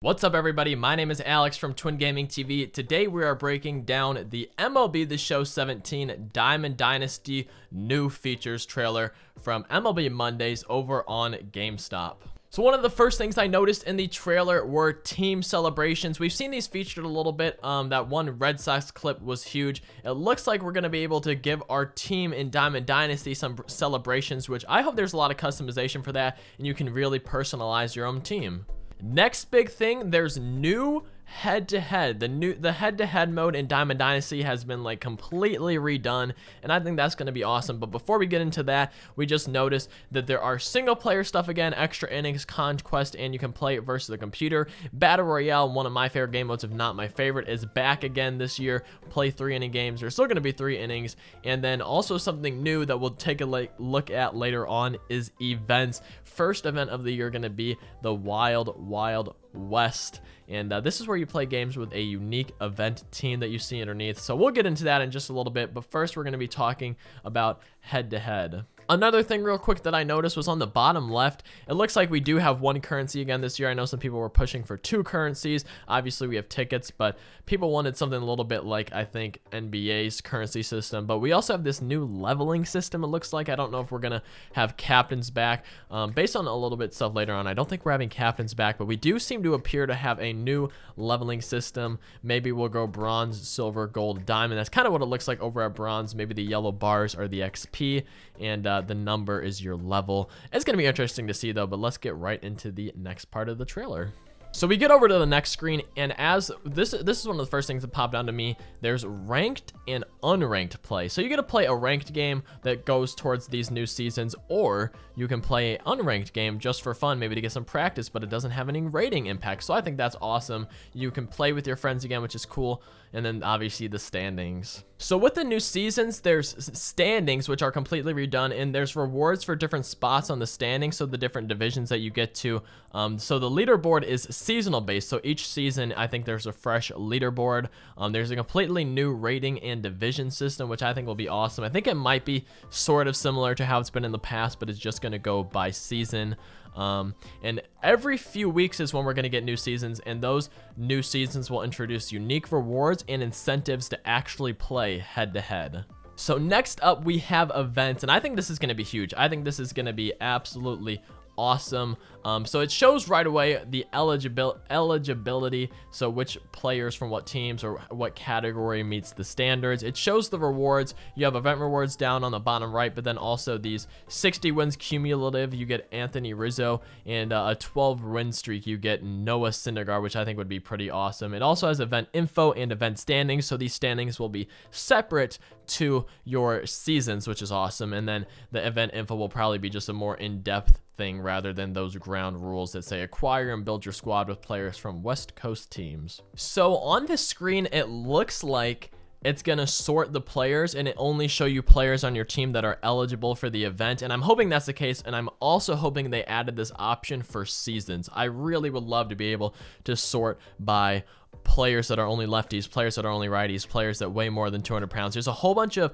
What's up everybody, my name is Alex from Twin Gaming TV. Today we are breaking down the MLB The Show 17 Diamond Dynasty new features trailer from MLB Mondays over on GameStop. So one of the first things I noticed in the trailer were team celebrations. We've seen these featured a little bit. Um, that one Red Sox clip was huge. It looks like we're going to be able to give our team in Diamond Dynasty some celebrations, which I hope there's a lot of customization for that, and you can really personalize your own team. Next big thing, there's new head to head. The new the head to head mode in Diamond Dynasty has been like completely redone and I think that's going to be awesome. But before we get into that, we just noticed that there are single player stuff again, extra innings, conquest and you can play it versus the computer. Battle Royale, one of my favorite game modes if not my favorite is back again this year. Play 3 inning games. There's still going to be 3 innings and then also something new that we'll take a look at later on is events. First event of the year going to be the Wild Wild West. And uh, this is where you play games with a unique event team that you see underneath. So we'll get into that in just a little bit. But first, we're going to be talking about head-to-head. head to head Another thing real quick that I noticed was on the bottom left, it looks like we do have one currency again this year. I know some people were pushing for two currencies. Obviously, we have tickets, but people wanted something a little bit like, I think, NBA's currency system. But we also have this new leveling system, it looks like. I don't know if we're going to have captains back. Um, based on a little bit stuff later on, I don't think we're having captains back, but we do seem to appear to have a new leveling system. Maybe we'll go bronze, silver, gold, diamond. That's kind of what it looks like over at bronze. Maybe the yellow bars are the XP. And... Uh, uh, the number is your level. It's going to be interesting to see though, but let's get right into the next part of the trailer. So we get over to the next screen, and as this this is one of the first things that popped down to me, there's ranked and unranked play. So you get to play a ranked game that goes towards these new seasons, or you can play an unranked game just for fun, maybe to get some practice, but it doesn't have any rating impact. So I think that's awesome. You can play with your friends again, which is cool, and then obviously the standings. So with the new seasons, there's standings, which are completely redone, and there's rewards for different spots on the standings, so the different divisions that you get to. Um, so the leaderboard is seasonal based, so each season, I think there's a fresh leaderboard. Um, there's a completely new rating and division system, which I think will be awesome. I think it might be sort of similar to how it's been in the past, but it's just going to go by season. Um, and every few weeks is when we're going to get new seasons, and those new seasons will introduce unique rewards and incentives to actually play head to head. So next up we have events and I think this is going to be huge. I think this is going to be absolutely awesome. Um, so it shows right away the eligibil eligibility, so which players from what teams or what category meets the standards. It shows the rewards. You have event rewards down on the bottom right, but then also these 60 wins cumulative. You get Anthony Rizzo and uh, a 12 win streak. You get Noah Syndergaard, which I think would be pretty awesome. It also has event info and event standings, so these standings will be separate to your seasons, which is awesome. And then the event info will probably be just a more in-depth thing rather than those ground rules that say acquire and build your squad with players from West Coast teams. So on this screen, it looks like it's going to sort the players and it only show you players on your team that are eligible for the event and I'm hoping that's the case and I'm also hoping they added this option for seasons. I really would love to be able to sort by players that are only lefties, players that are only righties, players that weigh more than 200 pounds. There's a whole bunch of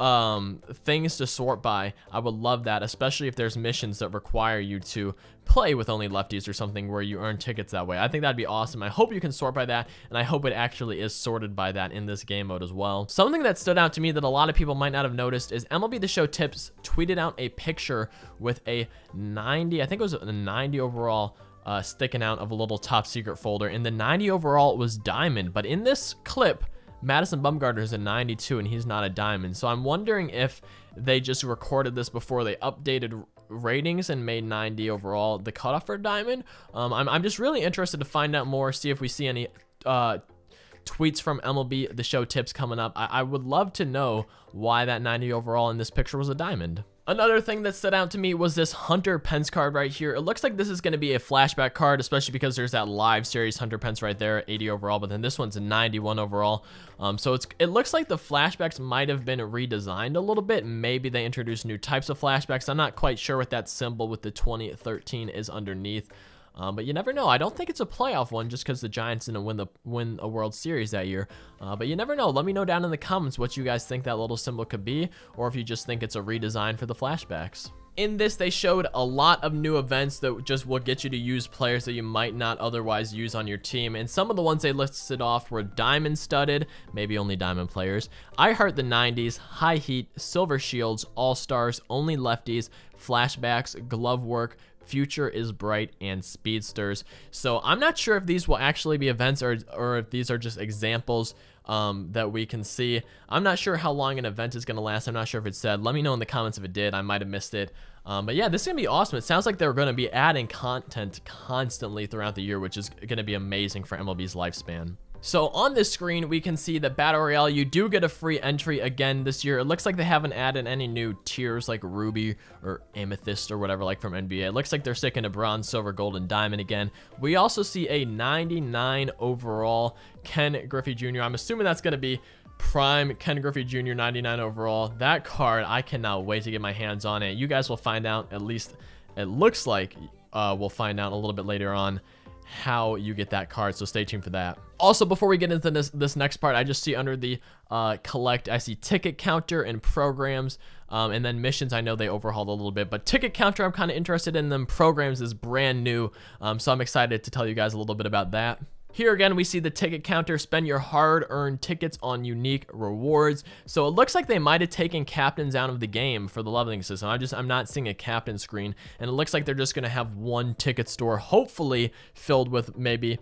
um, things to sort by, I would love that, especially if there's missions that require you to play with only lefties or something where you earn tickets that way. I think that'd be awesome. I hope you can sort by that, and I hope it actually is sorted by that in this game mode as well. Something that stood out to me that a lot of people might not have noticed is MLB The Show Tips tweeted out a picture with a 90, I think it was a 90 overall uh, sticking out of a little top secret folder, and the 90 overall was diamond, but in this clip, Madison Bumgarner is a 92 and he's not a diamond. So I'm wondering if they just recorded this before they updated ratings and made 90 overall the cutoff for diamond. Um, I'm, I'm just really interested to find out more, see if we see any uh, tweets from MLB, the show tips coming up. I, I would love to know why that 90 overall in this picture was a diamond. Another thing that stood out to me was this Hunter Pence card right here. It looks like this is going to be a flashback card, especially because there's that live series Hunter Pence right there, 80 overall, but then this one's 91 overall. Um, so it's it looks like the flashbacks might have been redesigned a little bit. Maybe they introduced new types of flashbacks. I'm not quite sure what that symbol with the 2013 is underneath. Um, but you never know. I don't think it's a playoff one just because the Giants didn't win the win a World Series that year. Uh, but you never know. Let me know down in the comments what you guys think that little symbol could be, or if you just think it's a redesign for the flashbacks. In this, they showed a lot of new events that just will get you to use players that you might not otherwise use on your team. And some of the ones they listed off were diamond studded, maybe only diamond players, I Heart the 90s, High Heat, Silver Shields, All Stars, Only Lefties, Flashbacks, Glove Work, Future is Bright, and Speedsters. So I'm not sure if these will actually be events or, or if these are just examples um, that we can see. I'm not sure how long an event is going to last. I'm not sure if it said. Let me know in the comments if it did. I might have missed it. Um, but yeah, this is going to be awesome. It sounds like they're going to be adding content constantly throughout the year, which is going to be amazing for MLB's lifespan. So on this screen, we can see that Battle Royale, you do get a free entry again this year. It looks like they haven't added any new tiers like Ruby or Amethyst or whatever like from NBA. It looks like they're sticking to Bronze, Silver, Gold, and Diamond again. We also see a 99 overall Ken Griffey Jr. I'm assuming that's going to be prime Ken Griffey Jr. 99 overall. That card, I cannot wait to get my hands on it. You guys will find out, at least it looks like uh, we'll find out a little bit later on how you get that card. So stay tuned for that. Also, before we get into this, this next part, I just see under the uh, collect, I see ticket counter and programs, um, and then missions. I know they overhauled a little bit, but ticket counter, I'm kind of interested in them. Programs is brand new, um, so I'm excited to tell you guys a little bit about that. Here again, we see the ticket counter, spend your hard-earned tickets on unique rewards. So it looks like they might have taken captains out of the game for the leveling system. I just, I'm not seeing a captain screen, and it looks like they're just gonna have one ticket store, hopefully filled with maybe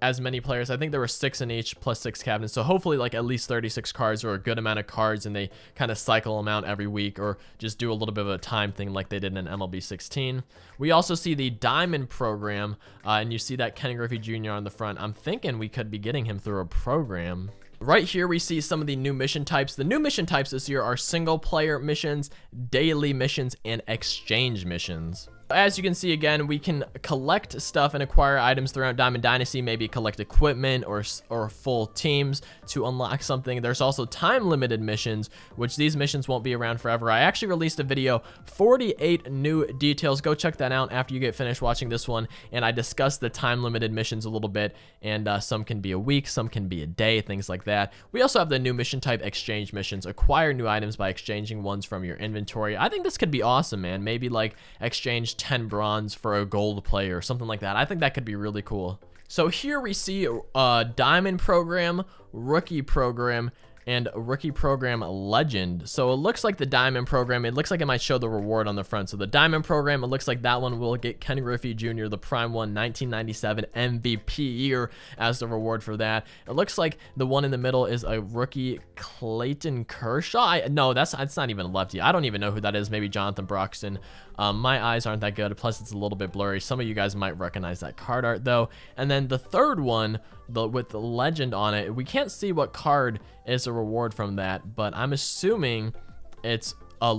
as many players. I think there were six in each plus six cabinets. So hopefully like at least 36 cards or a good amount of cards and they kind of cycle them out every week or just do a little bit of a time thing like they did in MLB 16. We also see the Diamond program uh, and you see that Ken Griffey Jr. on the front. I'm thinking we could be getting him through a program. Right here, we see some of the new mission types. The new mission types this year are single player missions, daily missions, and exchange missions. As you can see again, we can collect stuff and acquire items throughout Diamond Dynasty, maybe collect equipment or, or full teams to unlock something. There's also time limited missions, which these missions won't be around forever. I actually released a video, 48 new details. Go check that out after you get finished watching this one. And I discussed the time limited missions a little bit and uh, some can be a week, some can be a day, things like that. We also have the new mission type exchange missions, acquire new items by exchanging ones from your inventory. I think this could be awesome, man. Maybe like exchange 10 bronze for a gold player, something like that. I think that could be really cool. So here we see a diamond program, rookie program, and rookie program legend. So it looks like the diamond program, it looks like it might show the reward on the front. So the diamond program, it looks like that one will get Ken Griffey Jr., the prime one, 1997 MVP year as the reward for that. It looks like the one in the middle is a rookie Clayton Kershaw. I, no, that's, that's not even a lefty. I don't even know who that is. Maybe Jonathan Broxton. Um, my eyes aren't that good. Plus it's a little bit blurry. Some of you guys might recognize that card art though. And then the third one the, with the legend on it, we can't see what card is a reward from that, but I'm assuming it's a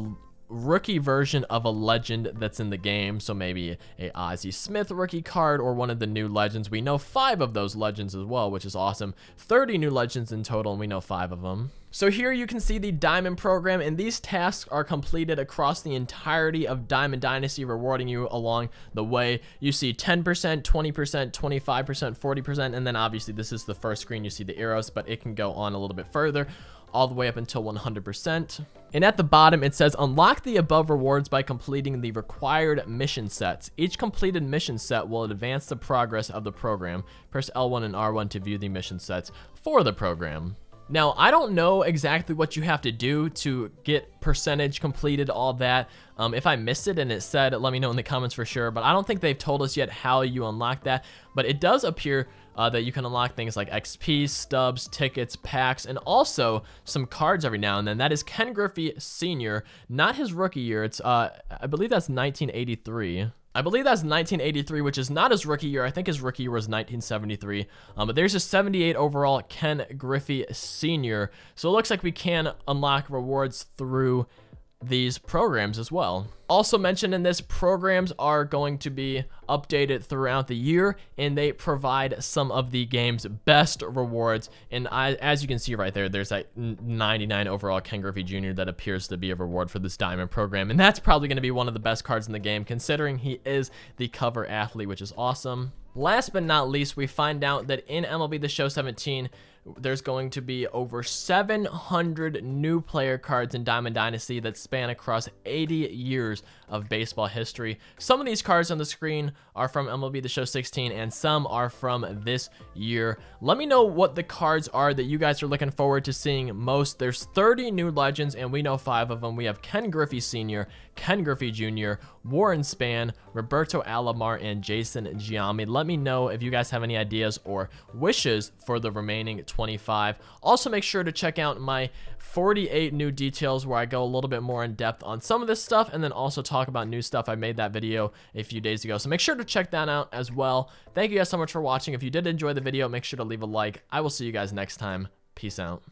rookie version of a legend that's in the game. So maybe a Ozzy Smith rookie card or one of the new legends. We know five of those legends as well, which is awesome. 30 new legends in total, and we know five of them. So here you can see the Diamond program, and these tasks are completed across the entirety of Diamond Dynasty, rewarding you along the way. You see 10%, 20%, 25%, 40%, and then obviously this is the first screen. You see the arrows, but it can go on a little bit further all the way up until 100%. And at the bottom, it says unlock the above rewards by completing the required mission sets. Each completed mission set will advance the progress of the program. Press L1 and R1 to view the mission sets for the program. Now, I don't know exactly what you have to do to get percentage completed, all that. Um, if I missed it and it said, let me know in the comments for sure, but I don't think they've told us yet how you unlock that, but it does appear uh, that you can unlock things like XP, stubs, tickets, packs, and also some cards every now and then. That is Ken Griffey Sr., not his rookie year. It's, uh, I believe that's 1983. I believe that's 1983, which is not his rookie year. I think his rookie year was 1973. Um, but there's a 78 overall Ken Griffey Sr. So it looks like we can unlock rewards through these programs as well. Also mentioned in this, programs are going to be updated throughout the year and they provide some of the game's best rewards. And I, as you can see right there, there's that 99 overall Ken Griffey Jr. that appears to be a reward for this diamond program. And that's probably going to be one of the best cards in the game considering he is the cover athlete, which is awesome. Last but not least, we find out that in MLB The Show 17, there's going to be over 700 new player cards in Diamond Dynasty that span across 80 years of baseball history. Some of these cards on the screen are from MLB The Show 16 and some are from this year. Let me know what the cards are that you guys are looking forward to seeing most. There's 30 new legends and we know five of them. We have Ken Griffey Sr., Ken Griffey Jr., Warren Span, Roberto Alomar, and Jason Giambi. Let me know if you guys have any ideas or wishes for the remaining 20 25. Also make sure to check out my 48 new details where I go a little bit more in depth on some of this stuff and then also talk about new stuff. I made that video a few days ago, so make sure to check that out as well. Thank you guys so much for watching. If you did enjoy the video, make sure to leave a like. I will see you guys next time. Peace out.